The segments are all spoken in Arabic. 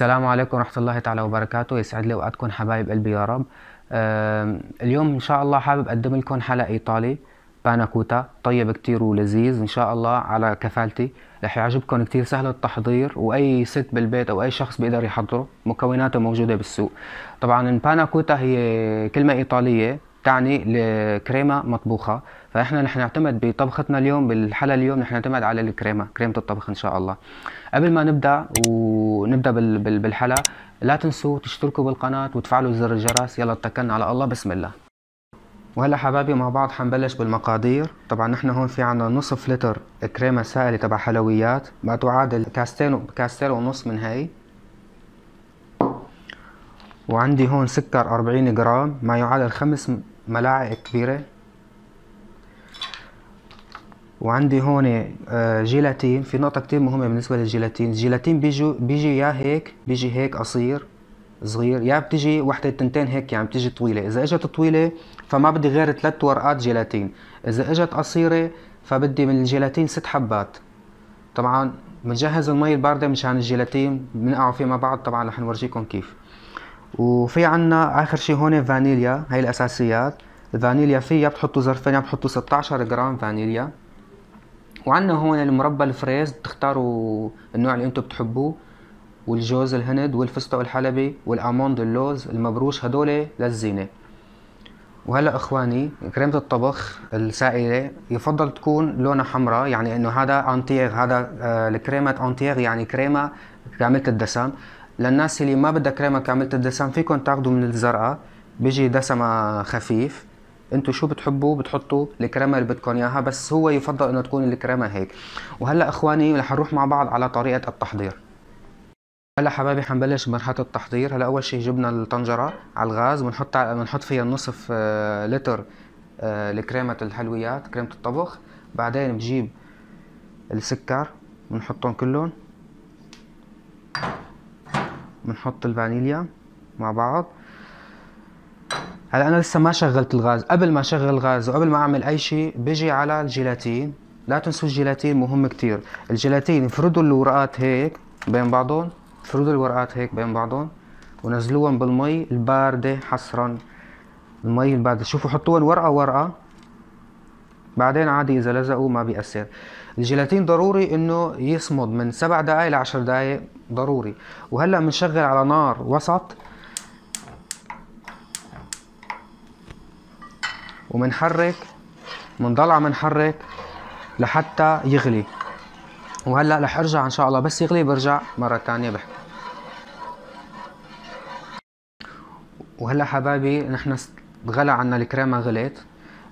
السلام عليكم ورحمة الله تعالى وبركاته يسعد لي وقتكم حبايب قلبي يا رب اليوم إن شاء الله حابب أقدم لكم حلقة إيطالي باناكوتا طيب كتير ولذيذ إن شاء الله على كفالتي رح يعجبكم كتير سهل التحضير وأي ست بالبيت أو أي شخص بيقدر يحضره مكوناته موجودة بالسوق طبعا الباناكوتا هي كلمة إيطالية تعني لكريمه مطبوخه فاحنا رح نعتمد بطبختنا اليوم بالحلقه اليوم رح نعتمد على الكريمه كريمه الطبخ ان شاء الله قبل ما نبدا ونبدا بالحلقه لا تنسوا تشتركوا بالقناه وتفعلوا زر الجرس يلا اتكلنا على الله بسم الله وهلا حبايبي مع بعض حنبلش بالمقادير طبعا نحن هون في عنا نصف لتر كريمة سائلة تبع حلويات ما تعادل كاستين كاستين ونص من هاي وعندي هون سكر 40 جرام ما يعادل خمس ملاعق كبيرة وعندي هون آه، جيلاتين في نقطة كتير مهمة بالنسبة للجيلاتين الجيلاتين بيجي بيجي يا هيك بيجي هيك قصير صغير يا بتجي وحدة تنتين هيك يعني بتجي طويلة إذا إجت طويلة فما بدي غير ثلاث ورقات جيلاتين إذا إجت قصيرة فبدي من الجيلاتين ست حبات طبعا بنجهز المي الباردة مشان الجيلاتين بنقعوا فيه مع بعض طبعا رح نورجيكم كيف وفي عنا اخر شي هون فانيليا هاي الاساسيات الفانيليا فيها بتحطوا زرفين يعني بتحطوا 16 جرام فانيليا وعنا هون المربى الفريز بتختاروا النوع اللي انتم بتحبوه والجوز الهند والفستق الحلبي والاموند اللوز المبروش هدول للزينه وهلا اخواني كريمه الطبخ السائله يفضل تكون لونها حمراء يعني انه هذا انتيغ هذا آه، الكريمه انتيغ يعني كريمه كامله الدسم للناس اللي ما بدها كريمه كامله الدسم فيكم تاخذوا من الزرقاء بيجي دسمة خفيف انتم شو بتحبوا بتحطوا الكريمه اللي بدكم اياها بس هو يفضل انه تكون الكريمه هيك وهلا اخواني رح نروح مع بعض على طريقه التحضير هلا حبايبي حنبلش بمرحله التحضير هلا اول شيء جبنا الطنجره على الغاز بنحط بنحط فيها نصف لتر آه، لكريمه الحلويات كريمه الطبخ بعدين بجيب السكر بنحطهم كلهم بنحط الفانيليا مع بعض هلا انا لسه ما شغلت الغاز قبل ما اشغل الغاز وقبل ما اعمل اي شيء بيجي على الجيلاتين لا تنسوا الجيلاتين مهم كتير الجيلاتين افردوا الورقات هيك بين بعضهم افردوا الورقات هيك بين بعضهم ونزلوهم بالمي الباردة حصرا المي الباردة شوفوا حطوهم ورقة ورقة بعدين عادي اذا لزقوا ما بيأثر الجيلاتين ضروري انه يصمد من سبع دقايق لعشر دقايق ضروري وهلا بنشغل على نار وسط ومنحرك بنضل عم نحرك لحتى يغلي وهلا رح ارجع ان شاء الله بس يغلي برجع مره ثانيه بحكي وهلا حبايبي نحن غلى عنا الكريمه غليت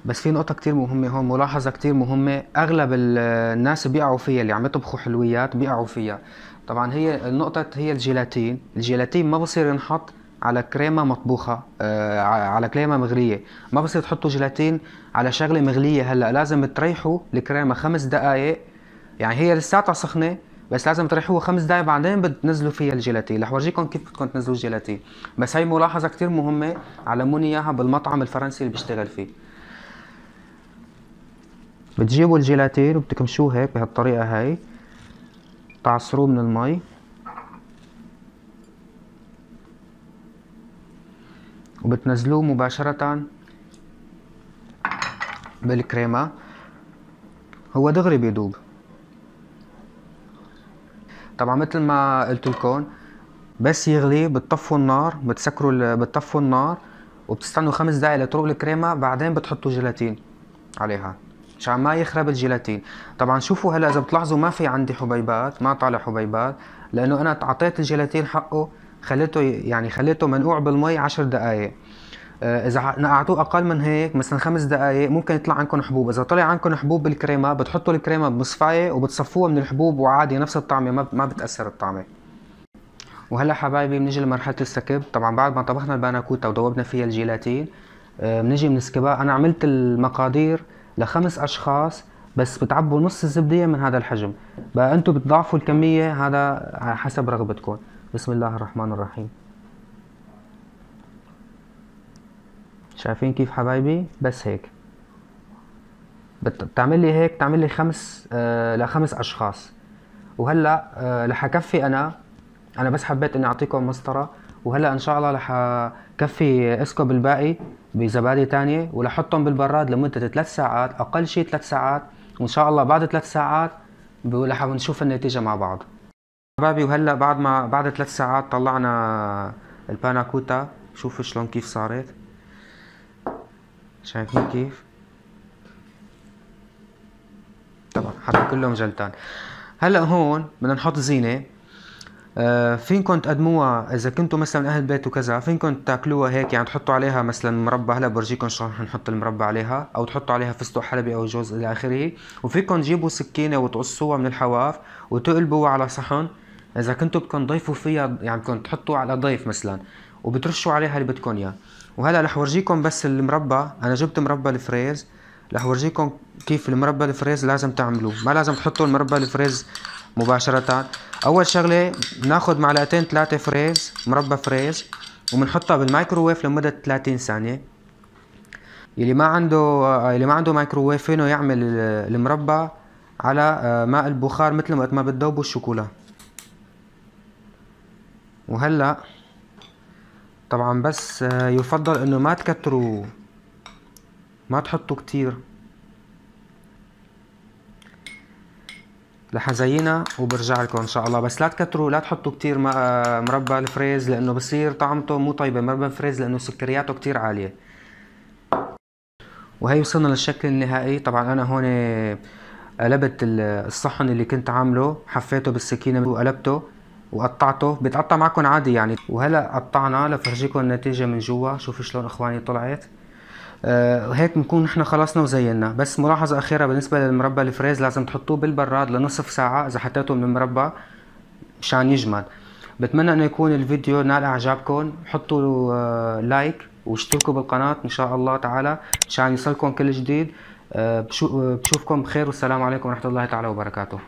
بس في نقطه كتير مهمه هون ملاحظه كتير مهمه اغلب الناس بيقعوا فيها اللي عم يطبخوا حلويات بيقعوا فيها طبعا هي النقطه هي الجيلاتين الجيلاتين ما بصير ينحط على كريمه مطبوخه آه على كريمه مغليه ما بصير تحطوا جيلاتين على شغله مغليه هلا لازم تريحوا الكريمه خمس دقائق يعني هي لساتها سخنه بس لازم تريحوها خمس دقائق بعدين بتنزلوا فيها الجيلاتين رح ورجيكم كيف بدكم تنزلوا الجيلاتين بس هي ملاحظه كتير مهمه علموني اياها بالمطعم الفرنسي اللي بشتغل فيه بتجيبوا الجيلاتين وبتكمشوه هيك بهالطريقة هاي تعصروه من المي وبتنزلوه مباشرة بالكريمة هو دغري بيدوب طبعا مثل ما قلت لكم بس يغلي بتطفوا النار بتسكروا بتطفوا النار وبتستنوا خمس دقايق لتروق الكريمة بعدين بتحطوا جيلاتين عليها مشان ما يخرب الجيلاتين طبعا شوفوا هلا اذا بتلاحظوا ما في عندي حبيبات ما طالع حبيبات لانه انا اعطيت الجيلاتين حقه خليته يعني خليته منقوع بالمي 10 دقائق آه، اذا نقعتوه اقل من هيك مثلا خمس دقائق ممكن يطلع عندكم حبوب اذا طلع عندكم حبوب بالكريمه بتحطوا الكريمه بمصفايه وبتصفوها من الحبوب وعادي نفس الطعمه ما بتاثر الطعمه وهلا حبايبي بنيجي لمرحله السكب طبعا بعد ما طبخنا الباناكوتا ودوبنا فيها الجيلاتين آه، بنيجي بنسكبها انا عملت المقادير لخمس اشخاص بس بتعبوا نص الزبديه من هذا الحجم بقى انتم بتضاعفوا الكميه هذا على حسب رغبتكم بسم الله الرحمن الرحيم شايفين كيف حبايبي بس هيك بتعمل لي هيك تعمل لي خمس آه لخمس اشخاص وهلا آه رح اكفي انا انا بس حبيت اني اعطيكم مسطره وهلا ان شاء الله رح اكفي اسكب الباقي بزبادي تانية ولحطهم بالبراد لمدة ثلاث ساعات أقل شيء ثلاث ساعات وإن شاء الله بعد ثلاث ساعات رح نشوف النتيجة مع بعض شبابي وهلا بعد ما بعد ثلاث ساعات طلعنا الباناكوتا شوفوا شلون كيف صارت شايفين كيف طبعا حتى كلهم جلتان هلا هون بدنا نحط زينه آه، فين كنت تقدموها اذا كنتوا مثلا اهل بيت وكذا فين كنت تاكلوها هيك يعني تحطوا عليها مثلا مربى هلا برجيكم شلون نحط المربى عليها او تحطوا عليها فستق حلبي او جوز الى اخره وفيكم تجيبوا سكينه وتقصوها من الحواف وتقلبوها على صحن اذا كنتوا بدكم تضيفوا فيها يعني بدكم تحطوا على ضيف مثلا وبترشوا عليها اللي بدكم اياه وهلا رح ورجيكم بس المربى انا جبت مربى الفريز رح ورجيكم كيف المربى الفريز لازم تعملوه ما لازم تحطوا المربى الفريز مباشره اول شغله بناخد معلقتين ثلاثه فريز مربى فريز وبنحطها بالمايكروويف لمده 30 ثانيه يلي ما عنده يلي ما عنده مايكروويف فينه يعمل المربى على آه، ماء البخار مثل وقت ما بتذوبوا الشوكولا وهلا طبعا بس آه، يفضل انه ما تكتروا ما تحطوا كتير رح ازينها وبرجع لكم ان شاء الله بس لا تكتروا لا تحطوا كثير آه، مربى الفريز لانه بصير طعمته مو طيبه مربى الفريز لانه سكرياته كثير عاليه وهي وصلنا للشكل النهائي طبعا انا هون آه، قلبت الصحن اللي كنت عامله حفيته بالسكينه وقلبته وقطعته بتقطع معكم عادي يعني وهلا قطعنا لفرجيكم النتيجه من جوا شوفوا شلون اخواني طلعت وهيك آه، بنكون نحن خلصنا وزينا بس ملاحظة أخيرة بالنسبة للمربى الفريز لازم تحطوه بالبراد لنصف ساعة إذا حطيته من المربى مشان يجمد بتمنى انه يكون الفيديو نال اعجابكم حطوا آه، لايك واشتركوا بالقناة ان شاء الله تعالى مشان يصلكم كل جديد آه، بشوفكم بخير والسلام عليكم ورحمة الله تعالى وبركاته